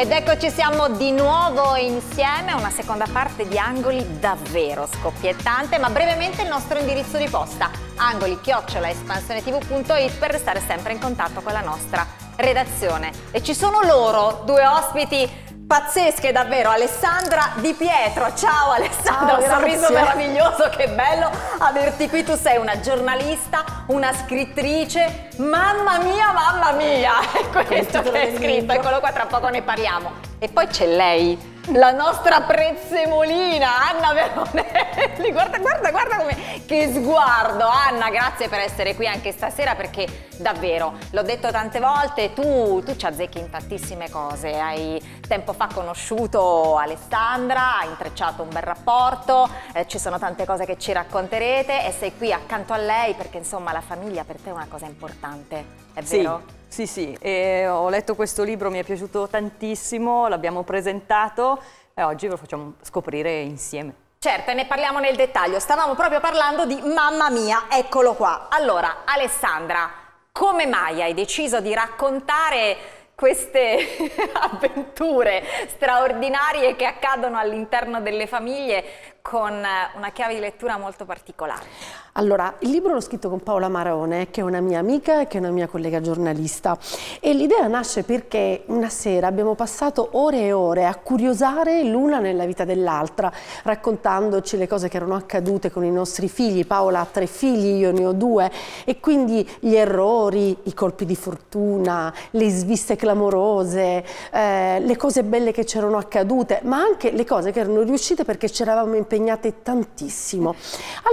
Ed eccoci siamo di nuovo insieme, una seconda parte di Angoli davvero scoppiettante, ma brevemente il nostro indirizzo di posta, angoli chiocciola per restare sempre in contatto con la nostra redazione. E ci sono loro, due ospiti pazzesche davvero Alessandra Di Pietro ciao Alessandra ciao, ah, un sorriso meraviglioso che bello averti qui tu sei una giornalista una scrittrice mamma mia mamma mia questo che è scritto eccolo qua tra poco ne parliamo e poi c'è lei la nostra prezzemolina Anna Veronelli. Guarda, guarda, guarda come che sguardo. Anna, grazie per essere qui anche stasera perché davvero, l'ho detto tante volte, tu, tu ci azzecchi in tantissime cose. Hai tempo fa conosciuto Alessandra, hai intrecciato un bel rapporto, eh, ci sono tante cose che ci racconterete e sei qui accanto a lei perché insomma la famiglia per te è una cosa importante, è sì. vero? Sì, sì, e ho letto questo libro, mi è piaciuto tantissimo, l'abbiamo presentato e oggi ve lo facciamo scoprire insieme. Certo, ne parliamo nel dettaglio. Stavamo proprio parlando di Mamma mia, eccolo qua. Allora, Alessandra, come mai hai deciso di raccontare queste avventure straordinarie che accadono all'interno delle famiglie con eh, una chiave di lettura molto particolare. Allora, il libro l'ho scritto con Paola Marone, che è una mia amica e che è una mia collega giornalista. E l'idea nasce perché una sera abbiamo passato ore e ore a curiosare l'una nella vita dell'altra, raccontandoci le cose che erano accadute con i nostri figli. Paola ha tre figli, io ne ho due, e quindi gli errori, i colpi di fortuna, le sviste clamorose, eh, le cose belle che c'erano accadute, ma anche le cose che erano riuscite perché c'eravamo impegnati impegnate tantissimo.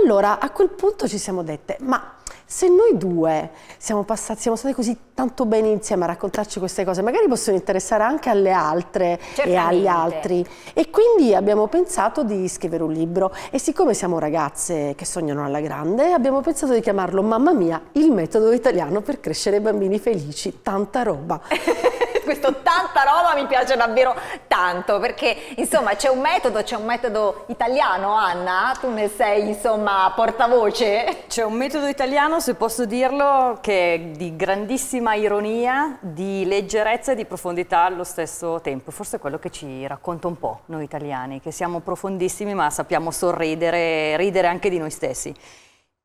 Allora, a quel punto ci siamo dette, ma se noi due siamo, passati, siamo stati così tanto bene insieme a raccontarci queste cose, magari possono interessare anche alle altre Certamente. e agli altri. E quindi abbiamo pensato di scrivere un libro e siccome siamo ragazze che sognano alla grande, abbiamo pensato di chiamarlo Mamma mia, il metodo italiano per crescere bambini felici, tanta roba. questo tanta roba mi piace davvero tanto perché insomma c'è un metodo, c'è un metodo italiano Anna, tu ne sei insomma portavoce. C'è un metodo italiano se posso dirlo che è di grandissima ironia, di leggerezza e di profondità allo stesso tempo, forse è quello che ci racconta un po' noi italiani, che siamo profondissimi ma sappiamo sorridere, ridere anche di noi stessi.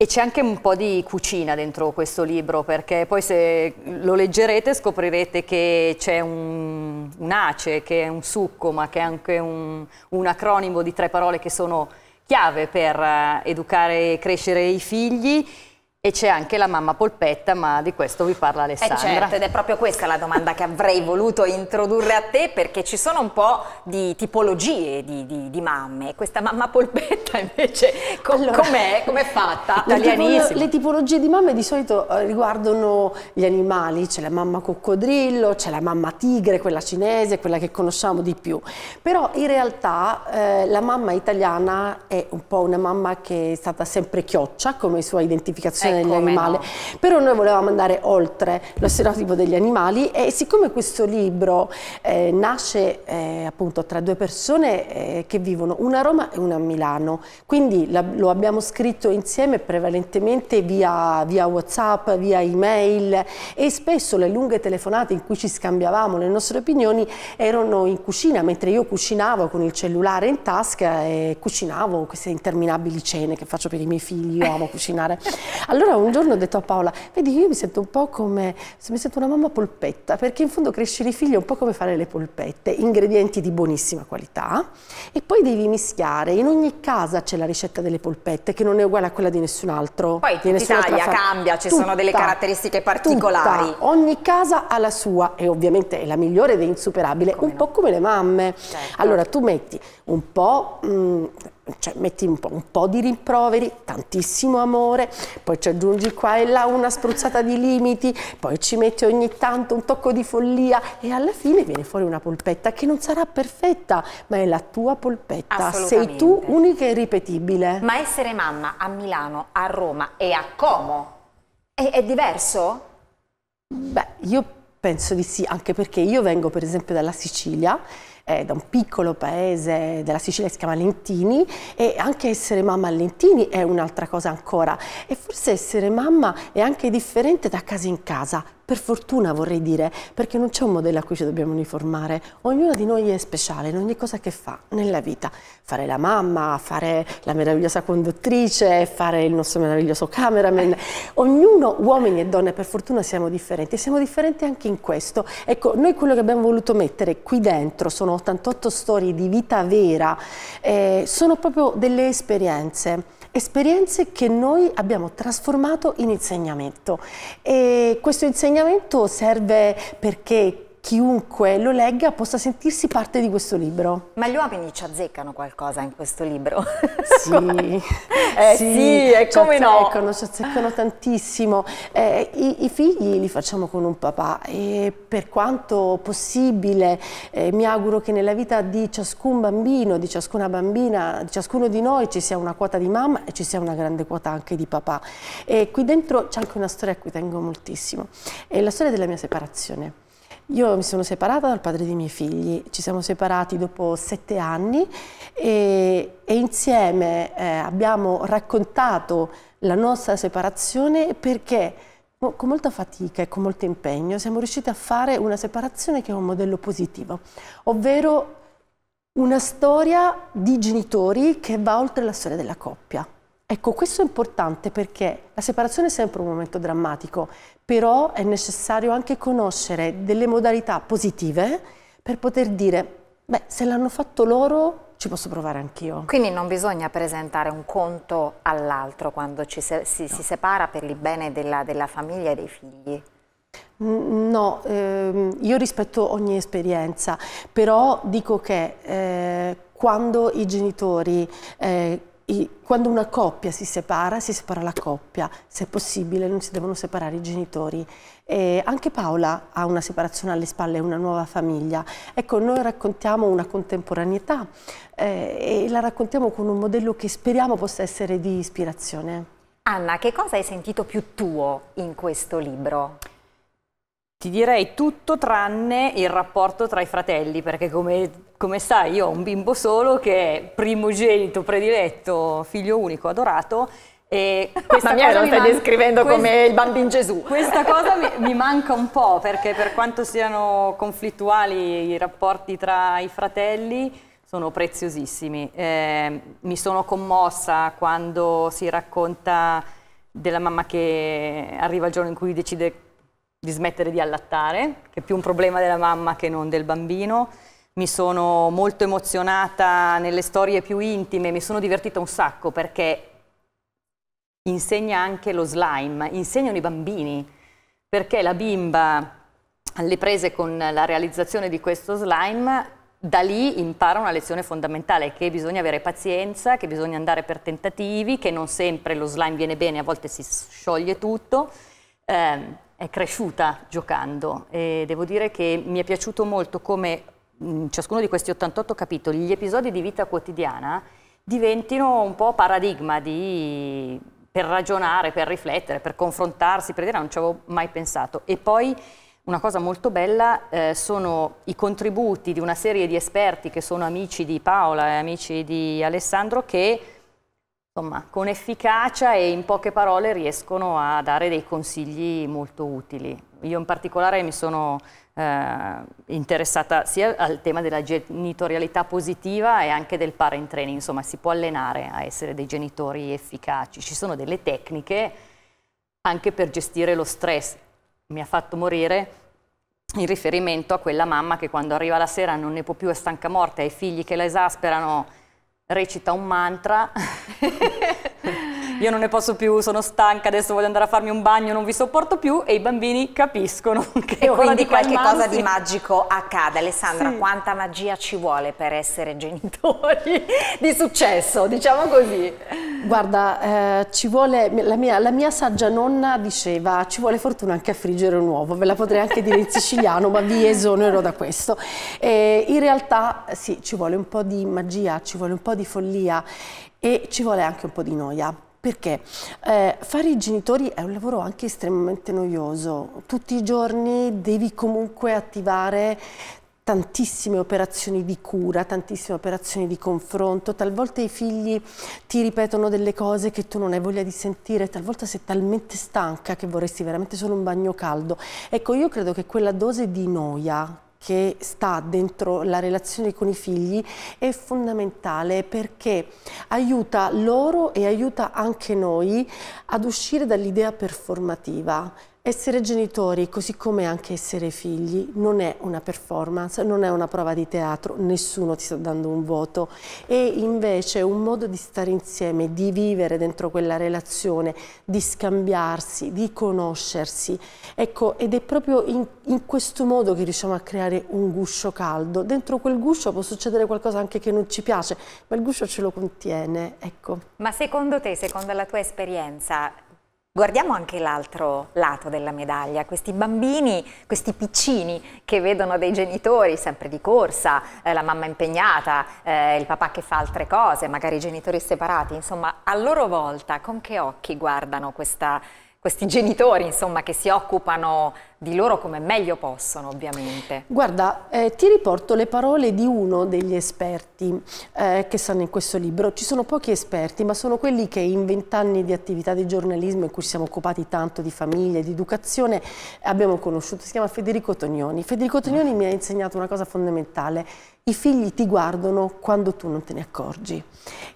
E c'è anche un po' di cucina dentro questo libro, perché poi se lo leggerete scoprirete che c'è un, un, ace, che è un succo, ma che è anche un, un acronimo di tre parole che sono chiave per eh, educare e crescere i figli e c'è anche la mamma polpetta, ma di questo vi parla eh, Alessandra. Eh certo, ed è proprio questa la domanda che avrei voluto introdurre a te, perché ci sono un po' di tipologie di, di, di mamme. Questa mamma polpetta invece allora, com'è? Com'è fatta? Le, tipolo le tipologie di mamme di solito eh, riguardano gli animali, c'è la mamma coccodrillo, c'è la mamma tigre, quella cinese, quella che conosciamo di più. Però in realtà eh, la mamma italiana è un po' una mamma che è stata sempre chioccia, come sua identificazione protezione eh, dell'animale. No. Però noi volevamo andare oltre lo stereotipo degli animali e siccome questo libro eh, nasce eh, appunto tra due persone eh, che vivono una a Roma e una a Milano, quindi la, lo abbiamo scritto insieme prevalentemente via, via Whatsapp, via email e spesso le lunghe telefonate in cui ci scambiavamo le nostre opinioni erano in cucina mentre io cucinavo con il cellulare in tasca e cucinavo queste interminabili cene che faccio per i miei figli, io amo cucinare. Allora, allora un giorno ho detto a Paola, vedi io mi sento un po' come, mi sento una mamma polpetta, perché in fondo crescere i figli è un po' come fare le polpette, ingredienti di buonissima qualità e poi devi mischiare, in ogni casa c'è la ricetta delle polpette che non è uguale a quella di nessun altro. Poi di Italia cambia, ci tutta, sono delle caratteristiche particolari. Tutta, ogni casa ha la sua e ovviamente è la migliore ed è insuperabile, come un no. po' come le mamme. Certo. Allora tu metti un po' mh, mm, cioè, metti un po', un po', di rimproveri, tantissimo amore, poi ci aggiungi qua e là una spruzzata di limiti, poi ci metti ogni tanto un tocco di follia e alla fine viene fuori una polpetta che non sarà perfetta, ma è la tua polpetta, sei tu unica e ripetibile. Ma essere mamma a Milano, a Roma e a Como è, è diverso? Beh, io penso di sì, anche perché io vengo per esempio dalla Sicilia, eh, da un piccolo paese della Sicilia che si chiama Lentini e anche essere mamma a Lentini è un'altra cosa ancora e forse essere mamma è anche differente da casa in casa per fortuna vorrei dire, perché non c'è un modello a cui ci dobbiamo uniformare. Ognuno di noi è speciale in ogni cosa che fa nella vita. Fare la mamma, fare la meravigliosa conduttrice, fare il nostro meraviglioso cameraman. Ognuno, uomini e donne, per fortuna siamo differenti e siamo differenti anche in questo. Ecco, noi quello che abbiamo voluto mettere qui dentro sono 88 storie di vita vera, eh, sono proprio delle esperienze esperienze che noi abbiamo trasformato in insegnamento e questo insegnamento serve perché chiunque lo legga possa sentirsi parte di questo libro. Ma gli uomini ci azzeccano qualcosa in questo libro? Sì, eh, sì, sì è eh, come ci azzeccano, no. Ci azzeccano tantissimo. Eh, i, i, figli li facciamo con un papà e per quanto possibile eh, mi auguro che nella vita di ciascun bambino, di ciascuna bambina, di ciascuno di noi ci sia una quota di mamma e ci sia una grande quota anche di papà. E qui dentro c'è anche una storia a cui tengo moltissimo, è la storia della mia separazione. Io mi sono separata dal padre dei miei figli, ci siamo separati dopo sette anni e, e insieme eh, abbiamo raccontato la nostra separazione perché con molta fatica e con molto impegno siamo riusciti a fare una separazione che è un modello positivo, ovvero una storia di genitori che va oltre la storia della coppia. Ecco, questo è importante perché la separazione è sempre un momento drammatico, però è necessario anche conoscere delle modalità positive per poter dire, beh, se l'hanno fatto loro, ci posso provare anch'io. Quindi non bisogna presentare un conto all'altro quando ci se si, no. si, separa per il bene della, della famiglia e dei figli? No, ehm, io rispetto ogni esperienza, però dico che eh, quando i genitori eh, quando una coppia si separa, si separa la coppia, se è possibile non si devono separare i genitori. E anche Paola ha una separazione alle spalle, una nuova famiglia. Ecco, noi raccontiamo una contemporaneità eh, e la raccontiamo con un modello che speriamo possa essere di ispirazione. Anna, che cosa hai sentito più tuo in questo libro? Ti direi tutto tranne il rapporto tra i fratelli, perché come come sai, io ho un bimbo solo che è primogenito, prediletto, figlio unico, adorato. E Ma mia, lo mi stai descrivendo questa, come il bambino Gesù. Questa cosa mi, mi manca un po' perché per quanto siano conflittuali i rapporti tra i fratelli, sono preziosissimi. Eh, mi sono commossa quando si racconta della mamma che arriva il giorno in cui decide di smettere di allattare, che è più un problema della mamma che non del bambino mi sono molto emozionata nelle storie più intime, mi sono divertita un sacco perché insegna anche lo slime, insegnano i bambini, perché la bimba alle prese con la realizzazione di questo slime da lì impara una lezione fondamentale che bisogna avere pazienza, che bisogna andare per tentativi, che non sempre lo slime viene bene, a volte si scioglie tutto. Eh, è cresciuta giocando e devo dire che mi è piaciuto molto come in mm, ciascuno di questi 88 capitoli gli episodi di vita quotidiana diventino un po' paradigma di, per ragionare, per riflettere, per confrontarsi, per dire ah, non ci avevo mai pensato. E poi una cosa molto bella eh, sono i contributi di una serie di esperti che sono amici di Paola e amici di Alessandro che insomma, con efficacia e in poche parole riescono a dare dei consigli molto utili. Io in particolare mi sono eh, interessata sia al tema della genitorialità positiva e anche del parent training, insomma si può allenare a essere dei genitori efficaci, ci sono delle tecniche anche per gestire lo stress, mi ha fatto morire in riferimento a quella mamma che quando arriva la sera non ne può più, è stanca morte, ha i figli che la esasperano, recita un mantra io non ne posso più, sono stanca, adesso voglio andare a farmi un bagno, non vi sopporto più e i bambini capiscono che e quindi qualche cosa di magico accade. Alessandra, sì. quanta magia ci vuole per essere genitori di successo, diciamo così? Guarda, eh, ci vuole, la mia, la mia saggia nonna diceva ci vuole fortuna anche a friggere un uovo, ve la potrei anche dire in siciliano, ma vi esonero da questo. Eh, in realtà sì, ci vuole un po' di magia, ci vuole un po' di follia e ci vuole anche un po' di noia perché eh, fare i genitori è un lavoro anche estremamente noioso. Tutti i giorni devi comunque attivare tantissime operazioni di cura, tantissime operazioni di confronto, talvolta i figli ti ripetono delle cose che tu non hai voglia di sentire, talvolta sei talmente stanca che vorresti veramente solo un bagno caldo. Ecco, io credo che quella dose di noia che sta dentro la relazione con i figli è fondamentale perché aiuta loro e aiuta anche noi ad uscire dall'idea performativa essere genitori, così come anche essere figli, non è una performance, non è una prova di teatro, nessuno ti sta dando un voto, è invece un modo di stare insieme, di vivere dentro quella relazione, di scambiarsi, di conoscersi. Ecco, ed è proprio in, in questo modo che riusciamo a creare un guscio caldo. Dentro quel guscio può succedere qualcosa anche che non ci piace, ma il guscio ce lo contiene, ecco. Ma secondo te, secondo la tua esperienza, Guardiamo anche l'altro lato della medaglia, questi bambini, questi piccini che vedono dei genitori sempre di corsa, eh, la mamma impegnata, eh, il papà che fa altre cose, magari i genitori separati, insomma a loro volta con che occhi guardano questa questi genitori insomma, che si occupano di loro come meglio possono ovviamente. Guarda, eh, ti riporto le parole di uno degli esperti eh, che stanno in questo libro. Ci sono pochi esperti, ma sono quelli che in vent'anni di attività di giornalismo in cui ci siamo occupati tanto di famiglia, di educazione, abbiamo conosciuto. Si chiama Federico Tognoni. Federico Tognoni mm. mi ha insegnato una cosa fondamentale. I figli ti guardano quando tu non te ne accorgi.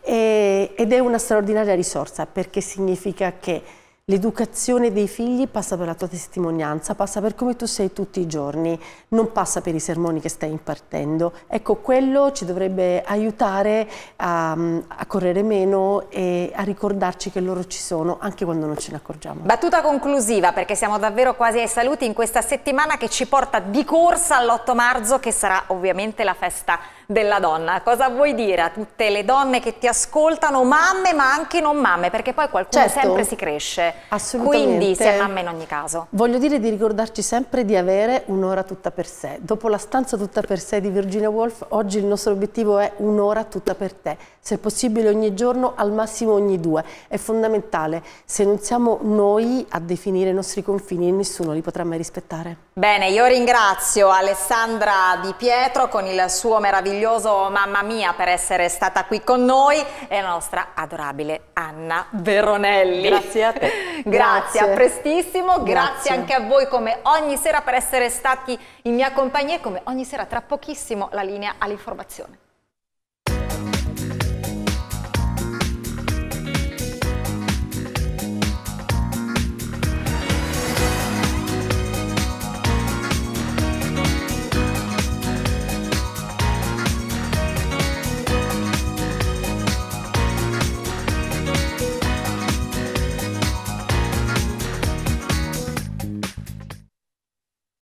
E, ed è una straordinaria risorsa perché significa che L'educazione dei figli passa per la tua testimonianza, passa per come tu sei tutti i giorni, non passa per i sermoni che stai impartendo. Ecco, quello ci dovrebbe aiutare a, a correre meno e a ricordarci che loro ci sono, anche quando non ce ne accorgiamo. Battuta conclusiva, perché siamo davvero quasi ai saluti in questa settimana che ci porta di corsa all'8 marzo, che sarà ovviamente la festa della donna. Cosa vuoi dire a tutte le donne che ti ascoltano, mamme ma anche non mamme, perché poi qualcuno certo. sempre si cresce. Assolutamente. Quindi si è mamma in ogni caso. Voglio dire di ricordarci sempre di avere un'ora tutta per sé. Dopo la stanza tutta per sé di Virginia Woolf, oggi il nostro obiettivo è un'ora tutta per te. Se possibile ogni giorno, al massimo ogni due. È fondamentale. Se non siamo noi a definire i nostri confini, nessuno li potrà mai rispettare. Bene, io ringrazio Alessandra Di Pietro con il suo meraviglioso Mamma Mia per essere stata qui con noi e la nostra adorabile Anna Veronelli. Grazie a te. grazie. grazie, a prestissimo, grazie. grazie. anche a voi come ogni sera per essere stati in mia compagnia e come ogni sera tra pochissimo la linea all'informazione.